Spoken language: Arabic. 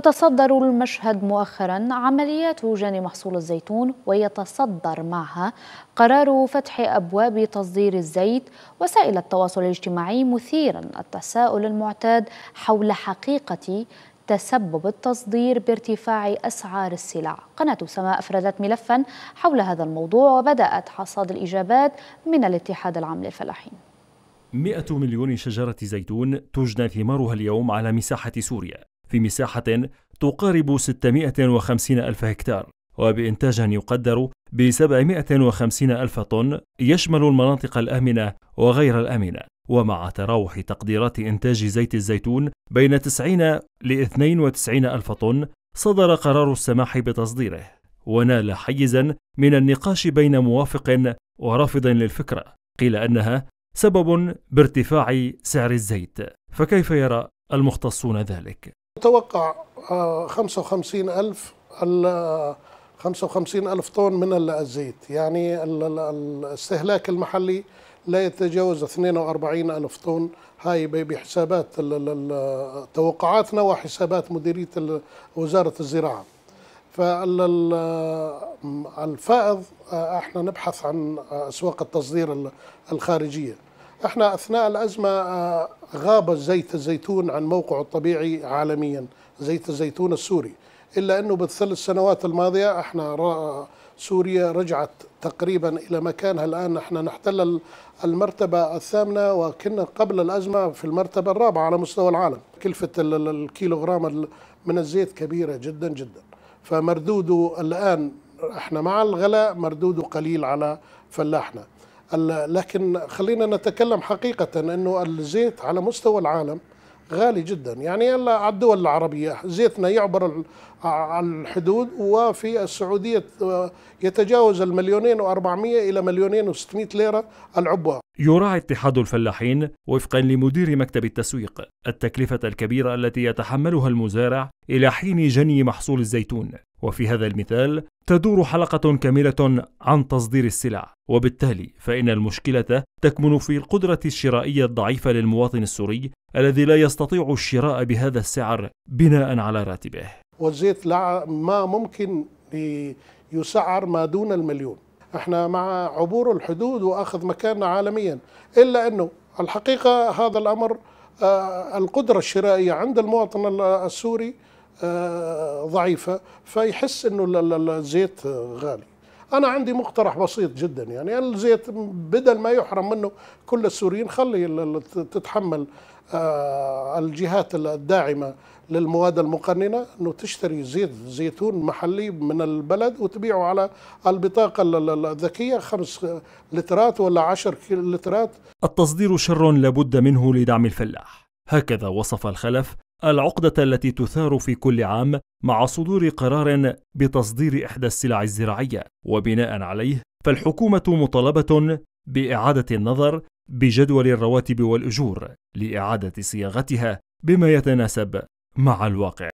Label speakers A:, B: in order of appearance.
A: تتصدر المشهد مؤخرا عمليات جني محصول الزيتون ويتصدر معها قرار فتح أبواب تصدير الزيت وسائل التواصل الاجتماعي مثيرا التساؤل المعتاد حول حقيقة تسبب التصدير بارتفاع أسعار السلع قناة سماء أفردت ملفا حول هذا الموضوع وبدأت حصاد الإجابات من الاتحاد العام للفلاحين
B: 100 مليون شجرة زيتون تجنى ثمارها اليوم على مساحة سوريا في مساحة تقارب 650 ألف هكتار وبإنتاج يقدر ب 750 ألف طن يشمل المناطق الآمنة وغير الآمنة ومع تراوح تقديرات إنتاج زيت الزيتون بين 90 ل 92 ألف طن صدر قرار السماح بتصديره ونال حيزا من النقاش بين موافق ورافض للفكرة قيل أنها سبب بارتفاع سعر الزيت فكيف يرى المختصون ذلك؟
C: توقع 55 آه، ألف 55 آه، ألف طن من الزيت يعني الاستهلاك المحلي لا يتجاوز 42 ألف طن هاي بحسابات توقعاتنا وحسابات مديرية وزارة الزراعة فالفائض آه، احنا نبحث عن أسواق التصدير الخارجية احنا اثناء الازمه آه، غاب زيت الزيتون عن موقعه الطبيعي عالميا زيت الزيتون السوري الا انه بالثلاث سنوات الماضيه احنا سوريا رجعت تقريبا الى مكانها الان احنا نحتل المرتبه الثامنه وكنا قبل الازمه في المرتبه الرابعه على مستوى العالم كلفه الكيلوغرام من الزيت كبيره جدا جدا فمردوده الان احنا مع الغلاء مردوده قليل على فلاحنا لكن خلينا نتكلم حقيقة أنه الزيت على مستوى العالم غالي جدا يعني على الدول العربية زيتنا يعبر الحدود وفي السعودية آه، يتجاوز المليونين وأربعمية إلى مليونين وستمائة ليرة العبوة
B: يراعي اتحاد الفلاحين وفقا لمدير مكتب التسويق التكلفة الكبيرة التي يتحملها المزارع إلى حين جني محصول الزيتون وفي هذا المثال تدور حلقة كاملة عن تصدير السلع وبالتالي فإن المشكلة تكمن في القدرة الشرائية الضعيفة للمواطن السوري الذي لا يستطيع الشراء بهذا السعر بناء على راتبه
C: والزيت لا ما ممكن يسعر ما دون المليون احنا مع عبور الحدود واخذ مكاننا عالميا الا انه الحقيقه هذا الامر آه، القدره الشرائيه عند المواطن السوري آه، ضعيفه فيحس انه الزيت غالي انا عندي مقترح بسيط جدا يعني الزيت بدل ما يحرم منه كل السوريين خلي تتحمل آه، الجهات الداعمه للمواد المقننة أنه تشتري زيت زيتون محلي من البلد وتبيعه على البطاقة الذكية خمس لترات ولا عشر لترات
B: التصدير شر لابد منه لدعم الفلاح هكذا وصف الخلف العقدة التي تثار في كل عام مع صدور قرار بتصدير إحدى السلع الزراعية، وبناء عليه فالحكومة مطالبة بإعادة النظر بجدول الرواتب والأجور لإعادة صياغتها بما يتناسب مع الواقع.